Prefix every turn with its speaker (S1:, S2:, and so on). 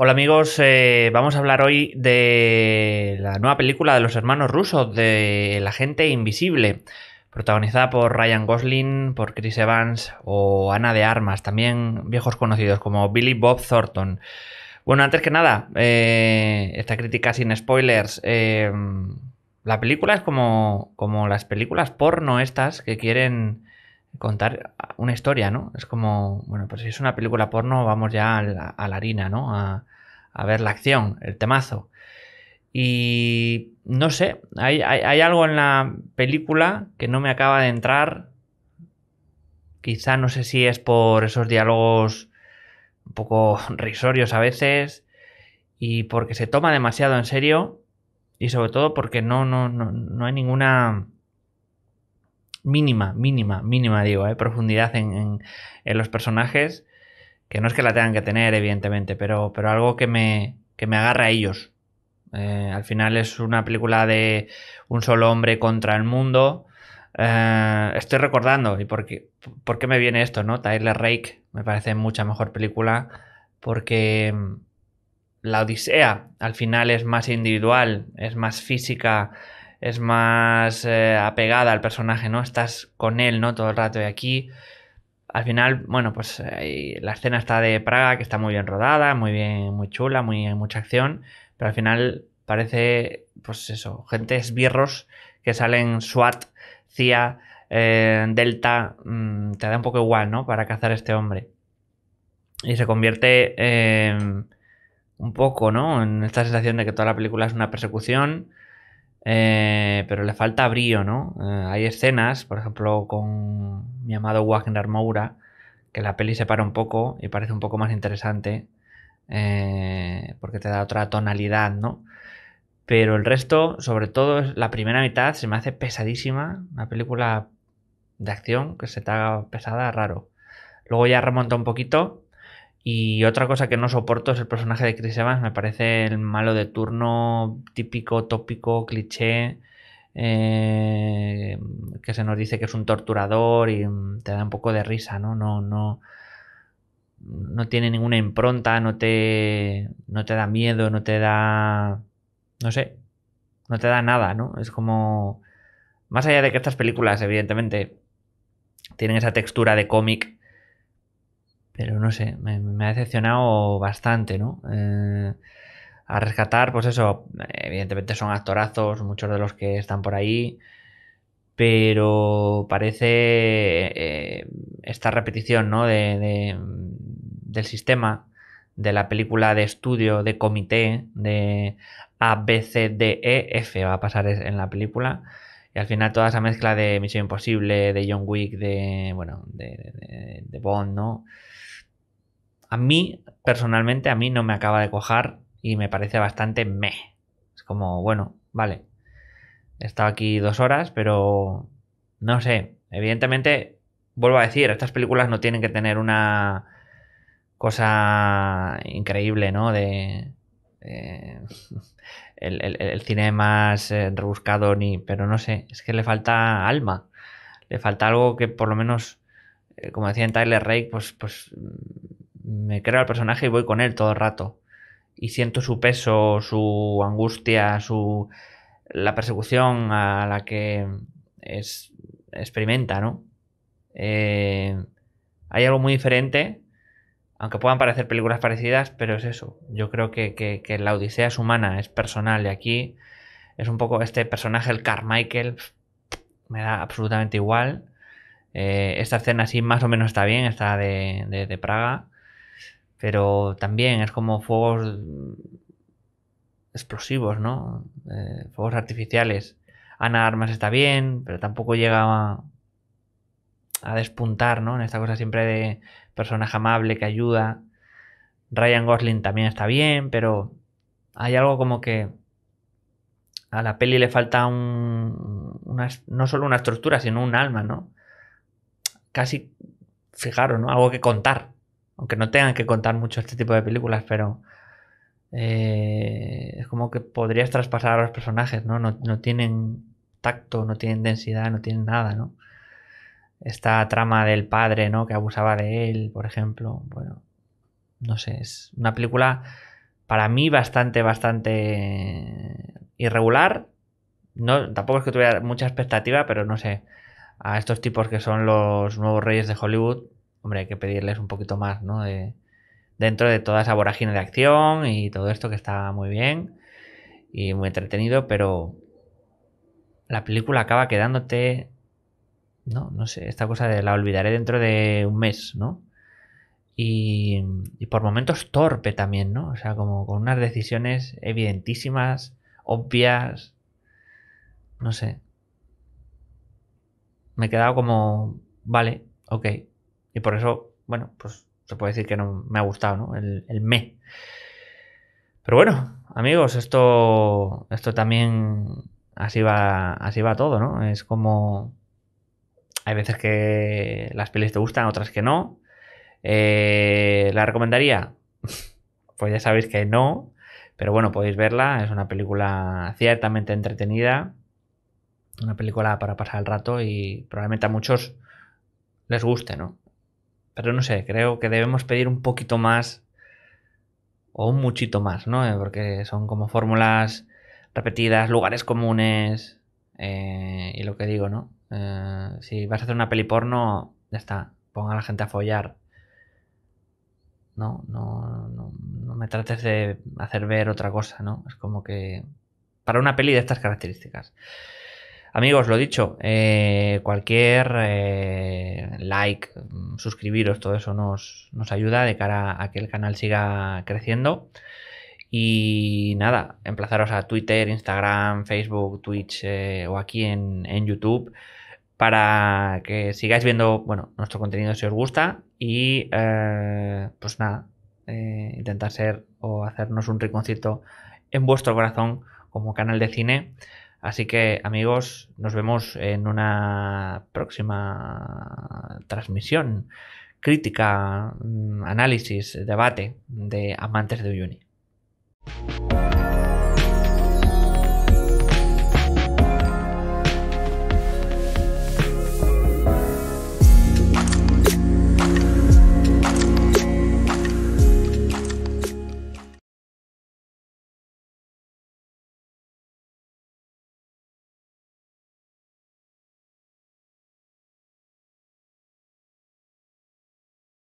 S1: Hola amigos, eh, vamos a hablar hoy de la nueva película de los hermanos rusos, de La gente invisible protagonizada por Ryan Gosling, por Chris Evans o Ana de Armas, también viejos conocidos como Billy Bob Thornton. Bueno, antes que nada, eh, esta crítica sin spoilers. Eh, la película es como, como las películas porno estas que quieren contar una historia, ¿no? Es como, bueno, pues si es una película porno, vamos ya a la, harina, ¿no? a ver la acción, el temazo. Y no sé, hay, algo en la película que no me acaba de entrar. Quizá no sé si es por esos diálogos un poco risorios a veces y porque se toma demasiado en serio y sobre todo porque no, no, hay ninguna mínima, mínima, mínima, digo, ¿eh? profundidad en, los personajes, que no es que la tengan que tener, evidentemente, pero, pero algo que me, que me agarra a ellos eh, al final es una película de un solo hombre contra el mundo. Eh, estoy recordando, ¿y por qué, me viene esto? ¿no? Tyler Rake me parece mucha mejor película porque mm, la Odisea al final es más individual, es más física, es más eh, apegada al personaje, ¿no? Estás con él, ¿no? Todo el rato. de aquí, al final, bueno, pues la escena está de Praga, que está muy bien rodada, muy bien, muy chula, muy, mucha acción. Pero al final parece, pues eso, gente esbirros que salen SWAT, CIA, eh, Delta, mm, te da un poco igual, ¿no? Para cazar a este hombre. Y se convierte em, un poco, ¿no? En esta sensación de que toda la película es una persecución, eh, pero le falta brío, ¿no? Eh, hay escenas, por ejemplo, con mi amado Wagner Moura, que la peli se para un poco y parece un poco más interesante eh, porque te da otra tonalidad, ¿no? Pero el resto, sobre todo la primera mitad, se me hace pesadísima. Una película de acción que se te haga pesada, raro. Luego ya remonta un poquito. Y otra cosa que no soporto es el personaje de Chris Evans. Me parece el malo de turno, típico, tópico, cliché. Eh, que se nos dice que es un torturador y te da un poco de risa, ¿no? No, no no tiene ninguna impronta, no te, no te da miedo, no te da, no sé, no te da nada, ¿no? Es como, más allá de que estas películas, evidentemente, tienen esa textura de cómic, pero no sé, me, ha decepcionado bastante, ¿no? Eh, a rescatar, pues eso, evidentemente son actorazos, muchos de los que están por ahí, pero parece eh, esta repetición, ¿no? de, del sistema, de la película de estudio, de comité, de A, B, E, F va a pasar en la película. Y al final toda esa mezcla de Misión Imposible, de John Wick, de, bueno, de, Bond, ¿no? A mí, personalmente, a mí no me acaba de cojar y me parece bastante meh. Es como, bueno, vale. He estado aquí dos horas, pero no sé. Evidentemente, vuelvo a decir, estas películas no tienen que tener una cosa increíble, ¿no? De, eh, el, cine más rebuscado, ni, pero no sé, es que le falta alma, le falta algo que por lo menos, eh, como decía en Tyler Rake, pues, pues mm, me creo al personaje y voy con él todo el rato. Y siento su peso, su angustia, su la persecución a la que es, experimenta, ¿no? Eh, hay algo muy diferente aunque puedan parecer películas parecidas, pero es eso. Yo creo que, la Odisea es humana, es personal. Y aquí es un poco este personaje, el Carmichael, me da absolutamente igual. Eh, esta escena sí más o menos está bien, está de, Praga. Pero también es como fuegos explosivos, ¿no? Eh, fuegos artificiales. Ana Armas está bien, pero tampoco llega a, a despuntar, ¿no? En esta cosa siempre de personaje amable que ayuda. Ryan Gosling también está bien, pero hay algo como que a la peli le falta no solo una estructura, sino un alma, ¿no? Casi, fijaros, ¿no? Algo que contar. Aunque no tengan que contar mucho este tipo de películas, pero eh, es como que podrías traspasar a los personajes, ¿no? No tienen tacto, no tienen densidad, no tienen nada, ¿no? esta trama del padre, ¿no? Que abusaba de él, por ejemplo. Bueno, no sé, es una película para mí bastante, bastante irregular. No, tampoco es que tuviera mucha expectativa, pero no sé. A estos tipos que son los nuevos reyes de Hollywood, hombre, hay que pedirles un poquito más, ¿no? dentro de toda esa vorágine de acción y todo esto que está muy bien y muy entretenido, pero la película acaba quedándote no, no sé, esta cosa de la olvidaré dentro de un mes, ¿no? Y, por momentos torpe también, ¿no? O sea, como con unas decisiones evidentísimas, obvias, no sé. Me he quedado como, vale, ok. Y por eso, bueno, pues se puede decir que no me ha gustado, ¿no? El, me. Pero bueno, amigos, esto, esto también así va, así va todo, ¿no? Es como hay veces que las pelis te gustan, otras que no. Eh, ¿La recomendaría? pues ya sabéis que no. Pero bueno, podéis verla. Es una película ciertamente entretenida. Una película para pasar el rato y probablemente a muchos les guste, ¿no? Pero no sé, creo que debemos pedir un poquito más o un muchito más, ¿no? Eh, porque son como fórmulas repetidas, lugares comunes eh, y lo que digo, ¿no? Eh, si vas a hacer una peli porno, ya está, ponga a la gente a follar. No, no, no, me trates de hacer ver otra cosa, ¿no? Es como que... Para una peli de estas características. Amigos, lo dicho, eh, cualquier eh, like, mm, suscribiros, todo eso nos, nos ayuda de cara a que el canal siga creciendo. Y nada, emplazaros a Twitter, Instagram, Facebook, Twitch eh, o aquí en, YouTube para que sigáis viendo bueno, nuestro contenido si os gusta y eh, pues nada, eh, intentar ser o hacernos un rinconcito en vuestro corazón como canal de cine. Así que amigos, nos vemos en una próxima transmisión, crítica, mm, análisis, debate de amantes de Uyuni. Thank you